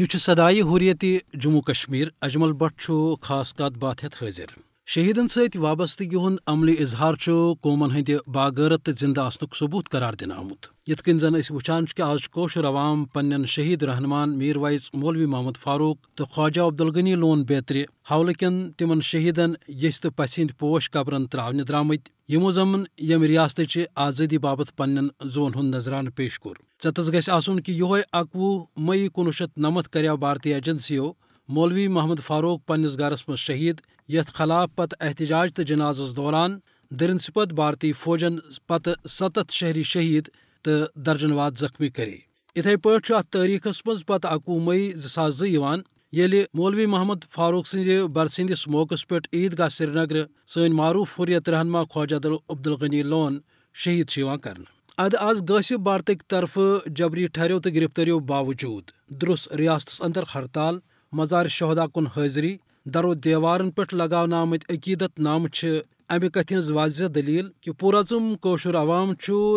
यह सदायि हुर्रियत जम्मू कश्मीर अजमल बट खास कत बात हेत शहीदन सबस्तगी हूं अमली इजहार कौमन हंद बागरत तो जिंदा आसनुक सबूत करार दिन आमुत यथ कन जन वान कि आज कोशर अवाम पन्न शहीद रहनुमान मीर वाइज मौलवी मोहम्मद फारूक तो ख्वाजा अब्दुल गनी लोन बेतरि हवल कन तिम शहीदन यस तो पस हंद पोश कब्रन त्रावन द्रामित यमो जमन यम रियासत आज़ादी बाबत पन्न जोन हूं नजरान पेश कोर चतस गसन कि यो अकवु मई कुन शत नमत कर भारतीय एजेंसियों مولوی محمد فاروق پننِس گرس منٛز شہید یتھ خلاف پتہٕ احتجاج تہٕ جنازس دوران دٔرنسپت بھارتی فوجن پتہٕ سَتتھ شہری شہید تہٕ درجن واد زخمی کرے یِتھے پٲٹھۍ چھُ اتھ تٲریٖخس منٛز پتہٕ اکوُہ مئی زٕ ساس زٕ یِوان ییٚلہِ مولوی محمد فاروق سٕنٛدِ برسٕنٛدِس موقعس پٮ۪ٹھ عیٖدگاہ سرینگرٕ سٲنۍ معروٗف حریت رہنما خواجہ عبد الغنی لون شہید چھِ یِوان کرنہٕ ادٕ آز غٲسب بھارتٕکۍ طرفہٕ جبری ٹھہرٮ۪و تہٕ گرفتٲریو باوجوٗد درٛوس ریاستس انٛدر ہڑتال मजार शहदा कुन हाजरी दरो दीवारन पे लगा आमित अकीदत नाम अमि कथ हज वाजह दलील कि पुरजुम कोशुर अवाम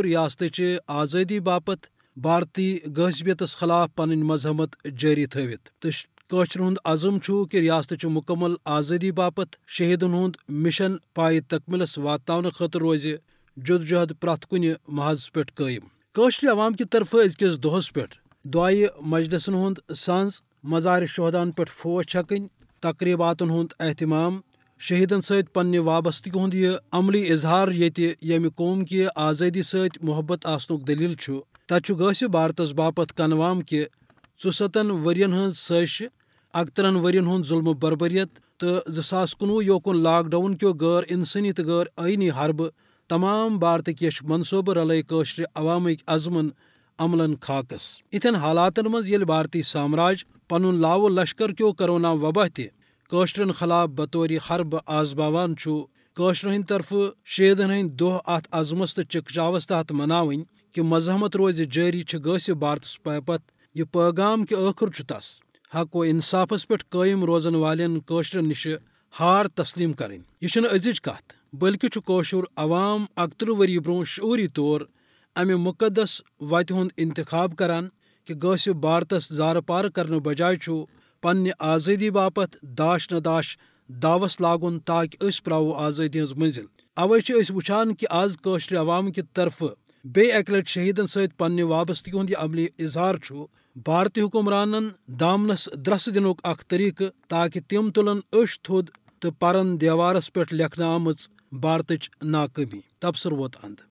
रियासत आज़ादी बापत भारती गहसबियत खिलाफ पन मजहमत जारी थवित तो हूँ अजम कि रियासत मुकम्मल आज़ादी बापत शहीदन हूँ मिशन पाए तकमिलस वातान खत रोज जुदजहद प्रथ कुन महाज पे कायम कशर अवाम कि तरफ अजकिस दोहस पे दुआय मजलसन हूँ सांज मजार शहदान पे फौज छकन तकरीबात हूं अहतमाम शहीदन सत पे वाबस्तगी हूँ यह अमली इजहार ये यमि कौम कि आज़ादी सत मोहब्बत आसनुक दलील तथा गसि भारत बाप कनवाम कि चुसतन वरियन हज अकतरन वरियन हूँ जुल्म बरबरीत तो जसास कनवु योकुन लाकडाउन क्यो गैर इंसानी तो गैर आइनी हरब तमाम भारत कश मनसूबह रल अवामिक अजमन अमलन खाकस इथेन हालातन मज ये भारतीय साम्राज पन लावो लश्कर क्यो करोना वबा तशरन खिलाफ बतौर हरब आजबावान काशर हंद तरफ शहीदन हंद दोह अत अजमस तो चिकचावस तहत मनावन कि मजहमत रोज जारी गस भारत बापत यह पैगाम कि आखिर तस हक व इंसाफस पे कायम रोजन वालन काशरन नश हार तस्लीम करें यह अज कत बल्कि काशुर अवाम अकतर वरी ब्रो शूरी तौर अमि मुक़दस वतہِ ہُنٛد اِنتخاب کران کہِ گٲسِو بھارتس زارٕ پارٕ کرنہٕ بجایہِ چھُ پننہِ آزٲدی باپتھ داش نداش داوس لاگُن تاکہِ أسۍ ترٛاوو آزٲدی ہٕنٛز منزِل اوے چھِ أسۍ وٕچھان کہِ آز کٲشرِ عوام کہِ طرفہٕ بیٚیہِ اکہِ لٹہِ شہیٖدن سۭتۍ پننہِ وابستگی ہُنٛد یہِ عملی اظہار چھُ بھارتی حُکمرانن دامنس درسہٕ دِنُک اکھ طٔریٖقہٕ تاکہِ تِم تُلن أچھ تھوٚد تہٕ پرن دیوارس پٮ۪ٹھ لیکھنہٕ آمٕژ بھارتٕچ ناکٲمی تبصُر ووت انٛد